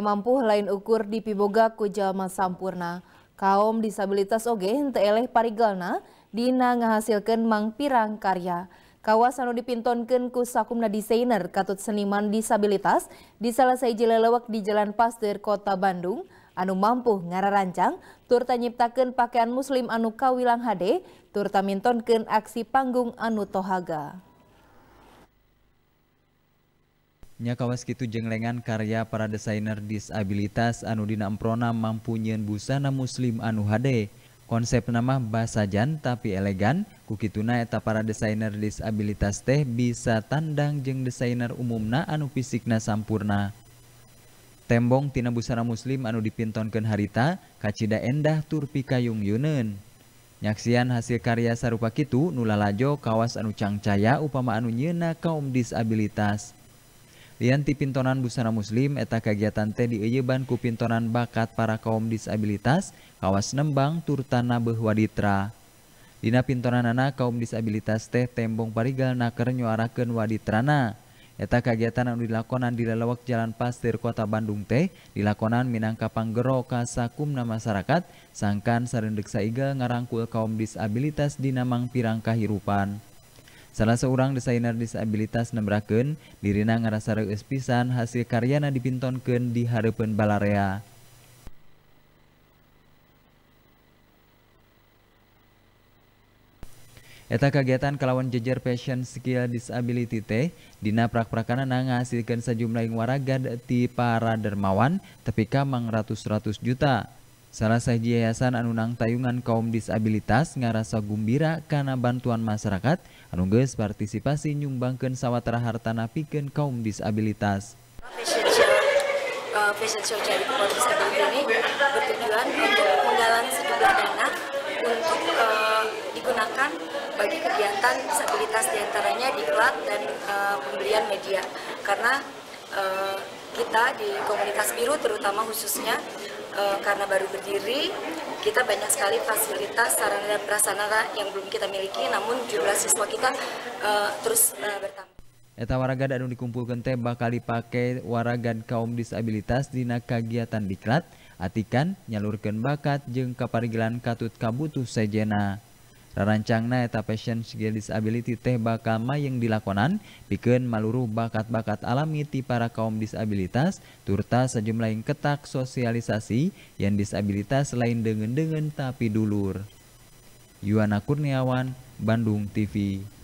mampu lain ukur di Piboga Kujalma Sampurna. Kaum disabilitas oge hente eleh parigalna dina ngahasilkan mangpirang karya. Kawasan dipintonkan ku sakumna desainer katut seniman disabilitas di salah saya jelelewak di Jalan Pasteur Kota Bandung anu mampu ngararancang turta nyiptakan pakaian muslim anu kawilang hade turta mintonkan aksi panggung anu tohaga. kawawas Kitu jenglengan karya para desaier disabilitas Anu Dina prona mampunyin busana Muslim Anu HD. Konsep nama basajan tapi elegan, kukitna eta para desaier disabilitas teh bisa tandang jeng desaier umumna anu fisiikna sampurna. Tembong tinana busana Muslim anu dipinton ke harita, kacitada endah Turpi Kayung Yuunen. Nyaksian hasil karya sarup paktu nulajo kawas anu cangcaya upama Anu Yna kaum disabilitas. Lianti Pintonan Busana Muslim eta kegiatan teh dieyeban ku Pintonan Bakat para kaum disabilitas Kawas Nembang Turtana Behwaditra. Dina Pintonan anak kaum disabilitas teh tembong parigal naker nyuarakeun waditrana. Eta kegiatan anu dilakonan di lelewak Jalan Pasir Kota Bandung teh dilakonan minangka panggero ka sakumna masyarakat sangkan sarendek iga ngarangkul kaum disabilitas dinamang pirang kahirupan. Salah seorang desainer disabilitas nembraken dirina ngerasa reus pisan hasil karyana dipintonkan di harapan balarea. Eta kegiatan kelawan jejer passion skill disability teh dina prak-prakana ngahasilkan sejumlah waragad ti para dermawan tepika mang ratus-ratus juta. Salah saji yayasan anunang tayungan kaum disabilitas ngarasa gumbira karena bantuan masyarakat anungges partisipasi nyumbangkan sawatera hartana piken kaum disabilitas. Fashion show, uh, fashion show dari ini bertujuan untuk menggalang sejumlah dana untuk uh, digunakan bagi kegiatan disabilitas diantaranya diklat dan uh, pembelian media karena uh, kita di komunitas biru terutama khususnya E, karena baru berdiri kita banyak sekali fasilitas sarana dan prasarana yang belum kita miliki namun jumlah siswa kita uh, terus uh, bertambah Eta waragan anu dikumpulkan teh bakal dipakai waragan kaum disabilitas dina kagiatan diklat, atikan, nyalurkan bakat, jeng kaparigilan katut kabutuh sejena rancangna eta passion disability teh bakal mayeng dilakonan bikin maluruh bakat-bakat alami ti para kaum disabilitas turta sejumlah yang ketak sosialisasi yang disabilitas lain dengan-dengan tapi dulur Yuana Kurniawan Bandung TV